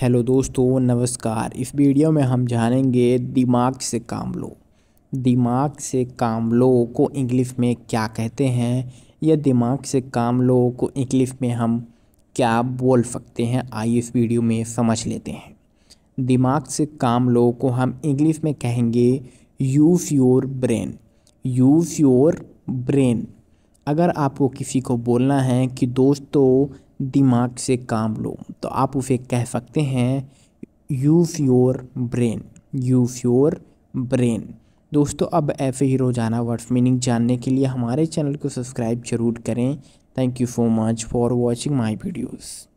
hello दोस्तों नमस्कार इस वीडियो में हम जानेंगे दिमाग से काम लो दिमाग से काम लो को इंग्लिश में क्या कहते हैं या दिमाग से काम लो को इंग्लिश में हम क्या बोल सकते हैं आइए इस वीडियो में समझ लेते हैं दिमाग से काम लो को हम इंग्लिश में कहेंगे use your brain use your brain अगर आपको किसी को बोलना है कि दोस्तों दिमाग से काम लो तो आप उसे कह सकते हैं use your brain use your brain दोस्तों अब ऐसे ही रोज़ाना वर्ड्स मीनिंग जानने के लिए हमारे चैनल को सब्सक्राइब जरूर करें thank you so much for watching my videos